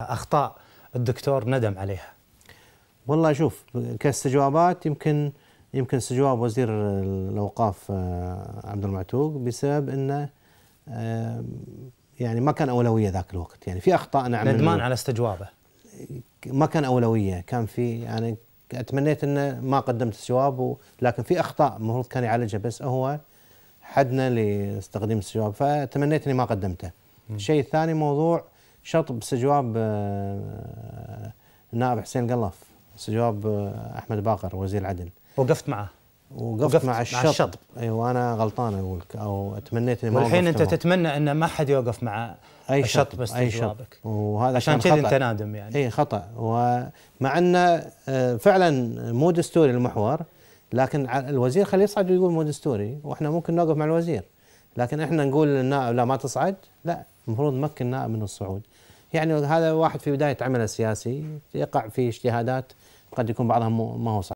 اخطاء الدكتور ندم عليها؟ والله شوف كاستجوابات يمكن يمكن استجواب وزير الاوقاف آه، عبد المعتوق بسبب انه آه، يعني ما كان اولويه ذاك الوقت يعني في اخطاء نعم ندمان على استجوابه ما كان اولويه كان في يعني اتمنيت انه ما قدمت استجواب لكن في اخطاء المفروض كان يعالجها بس هو حدنا لتقديم الاستجواب فتمنيت اني ما قدمته الشيء الثاني موضوع شطب استجواب النائب آه، حسين قلف استجواب آه، احمد باقر وزير العدل وقفت معه وقفت, وقفت مع الشط, مع الشطب. ايوه انا غلطان اقول لك او تمنيت اني ما والحين انت معه. تتمنى ان ما حد يوقف مع اي شطب بس اي شطب وهذا عشان كذا انت نادم يعني اي خطا ومع انه آه، فعلا مو دستوري المحور لكن الوزير خليه يصعد ويقول مو دستوري واحنا ممكن نوقف مع الوزير لكن احنا نقول للنائب لا ما تصعد لا المفروض نمكن نائب من الصعود يعني هذا واحد في بداية عمله السياسي يقع في اجتهادات قد يكون بعضها ما هو صحيح